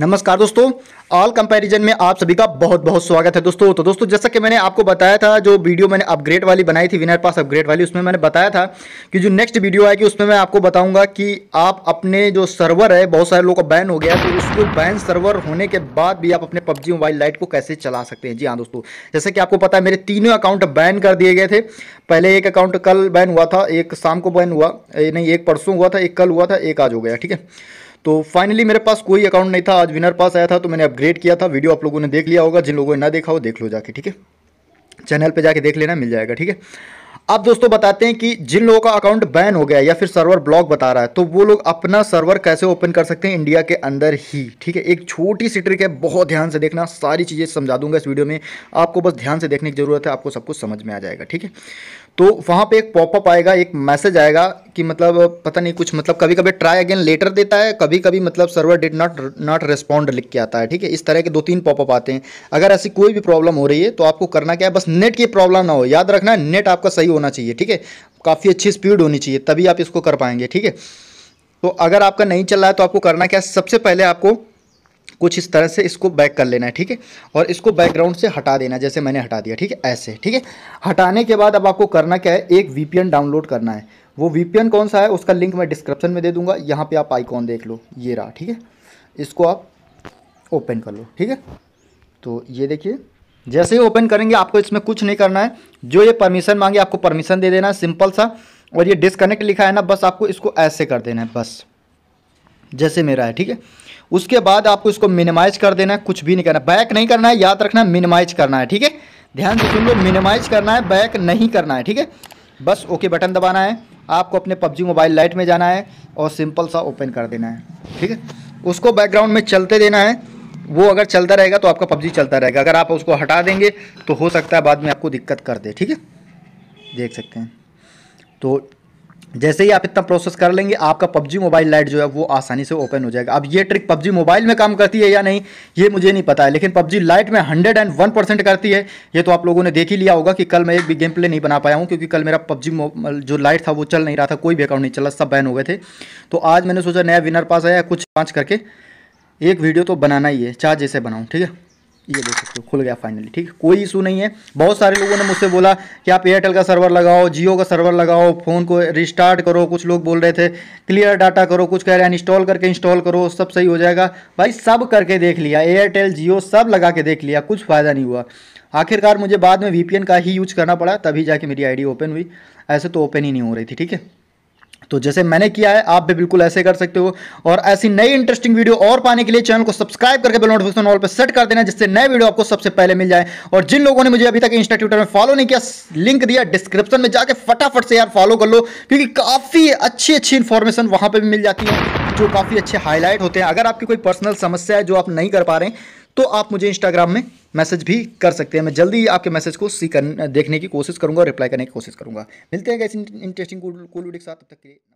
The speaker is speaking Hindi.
नमस्कार दोस्तों ऑल कंपैरिजन में आप सभी का बहुत बहुत स्वागत है दोस्तों तो दोस्तों जैसा कि मैंने आपको बताया था जो वीडियो मैंने अपग्रेड वाली बनाई थी विनर पास अपग्रेड वाली उसमें मैंने बताया था कि जो नेक्स्ट वीडियो आएगी उसमें मैं आपको बताऊंगा कि आप अपने जो सर्वर है बहुत सारे लोगों का बैन हो गया तो उसको बैन सर्वर होने के बाद भी आप अपने पबजी मोबाइल लाइट को कैसे चला सकते हैं जी हाँ दोस्तों जैसे कि आपको पता है मेरे तीनों अकाउंट बैन कर दिए गए थे पहले एक अकाउंट कल बैन हुआ था एक शाम को बैन हुआ नहीं एक परसों हुआ था एक कल हुआ था एक आज हो गया ठीक है तो फाइनली मेरे पास कोई अकाउंट नहीं था आज विनर पास आया था तो मैंने अपग्रेड किया था वीडियो आप लोगों ने देख लिया होगा जिन लोगों ने ना देखा हो देख लो जाके ठीक है चैनल पर जाके देख लेना मिल जाएगा ठीक है अब दोस्तों बताते हैं कि जिन लोगों का अकाउंट बैन हो गया या फिर सर्वर ब्लॉक बता रहा है तो वो लोग अपना सर्वर कैसे ओपन कर सकते हैं इंडिया के अंदर ही ठीक है एक छोटी सी ट्रिक है बहुत ध्यान से देखना सारी चीज़ें समझा दूंगा इस वीडियो में आपको बस ध्यान से देखने की ज़रूरत है आपको सब कुछ समझ में आ जाएगा ठीक है तो वहाँ पर एक पॉपअप आएगा एक मैसेज आएगा कि मतलब पता नहीं कुछ मतलब कभी कभी ट्राई अगेन लेटर देता है कभी कभी मतलब server did not not respond लिख के आता है ठीक है इस तरह के दो तीन पॉपअप आते हैं अगर ऐसी कोई भी प्रॉब्लम हो रही है तो आपको करना क्या है बस नेट की प्रॉब्लम ना हो याद रखना है नेट आपका सही होना चाहिए ठीक है काफ़ी अच्छी स्पीड होनी चाहिए तभी आप इसको कर पाएंगे ठीक है तो अगर आपका नहीं चल रहा है तो आपको करना क्या है सबसे पहले आपको कुछ इस तरह से इसको बैक कर लेना है ठीक है और इसको बैकग्राउंड से हटा देना है जैसे मैंने हटा दिया ठीक है ऐसे ठीक है हटाने के बाद अब आपको करना क्या है एक वी डाउनलोड करना है वो वी कौन सा है उसका लिंक मैं डिस्क्रिप्शन में दे दूंगा यहाँ पर आप आईकॉन देख लो ये रहा ठीक है इसको आप ओपन कर लो ठीक है तो ये देखिए जैसे ही ओपन करेंगे आपको इसमें कुछ नहीं करना है जो ये परमिशन मांगे आपको परमिशन दे देना है सिंपल सा और ये डिसकनेक्ट लिखा है ना बस आपको इसको ऐसे कर देना है बस जैसे मेरा है ठीक है उसके बाद आपको इसको मिनिमाइज कर देना है कुछ भी नहीं करना बैक नहीं करना है याद रखना मिनिमाइज करना है ठीक है ध्यान से सुन लो मिनिमाइज करना है बैक नहीं करना है ठीक है बस ओके बटन दबाना है आपको अपने पबजी मोबाइल लाइट में जाना है और सिंपल सा ओपन कर देना है ठीक है उसको बैकग्राउंड में चलते देना है वो अगर चलता रहेगा तो आपका पबजी चलता रहेगा अगर आप उसको हटा देंगे तो हो सकता है बाद में आपको दिक्कत कर दे ठीक है देख सकते हैं तो जैसे ही आप इतना प्रोसेस कर लेंगे आपका पबजी मोबाइल लाइट जो है वो आसानी से ओपन हो जाएगा अब ये ट्रिक पबजी मोबाइल में काम करती है या नहीं ये मुझे नहीं पता है लेकिन पबजी लाइट में हंड्रेड एंड वन परसेंट करती है ये तो आप लोगों ने देख ही लिया होगा कि कल मैं एक भी गेम प्ले नहीं बना पाया हूँ क्योंकि कल मेरा पबजी जो लाइट था वो चल नहीं रहा था कोई भी अकाउंट नहीं चला सब बैन हो गए थे तो आज मैंने सोचा नया विनर पास आया कुछ पाँच करके एक वीडियो तो बनाना ही है चार जैसे बनाऊँ ठीक है ये देख सकते हो खुल गया फाइनली ठीक कोई इशू नहीं है बहुत सारे लोगों ने मुझसे बोला कि आप एयरटेल का सर्वर लगाओ जियो का सर्वर लगाओ फ़ोन को रिस्टार्ट करो कुछ लोग बोल रहे थे क्लियर डाटा करो कुछ कह रहे हैं इंस्टॉल करके इंस्टॉल करो सब सही हो जाएगा भाई सब करके देख लिया एयरटेल जियो सब लगा के देख लिया कुछ फ़ायदा नहीं हुआ आखिरकार मुझे बाद में वी का ही यूज करना पड़ा तभी जाके मेरी आई ओपन हुई ऐसे तो ओपन ही नहीं हो रही थी ठीक है तो जैसे मैंने किया है आप भी बिल्कुल ऐसे कर सकते हो और ऐसी नई इंटरेस्टिंग वीडियो और पाने के लिए चैनल को सब्सक्राइब करके बेल नोटिफिकेशन ऑल पर सेट कर देना जिससे नए वीडियो आपको सबसे पहले मिल जाए और जिन लोगों ने मुझे अभी तक इंस्टाट्यूटर में फॉलो नहीं किया लिंक दिया डिस्क्रिप्शन में जाकर फटाफट से यार फॉलो कर लो क्योंकि काफ़ी अच्छी अच्छी इन्फॉर्मेशन वहां पर भी मिल जाती है जो काफ़ी अच्छे हाईलाइट होते हैं अगर आपकी कोई पर्सनल समस्या है जो आप नहीं कर पा रहे हैं तो आप मुझे इंस्टाग्राम में मैसेज भी कर सकते हैं मैं जल्दी ही आपके मैसेज को सी कर देखने की कोशिश करूँगा और रिप्लाई करने की कोशिश करूँगा मिलते हैं कैसे इंटरेस्टिंग कूल वीडियो के साथ तब तक के लिए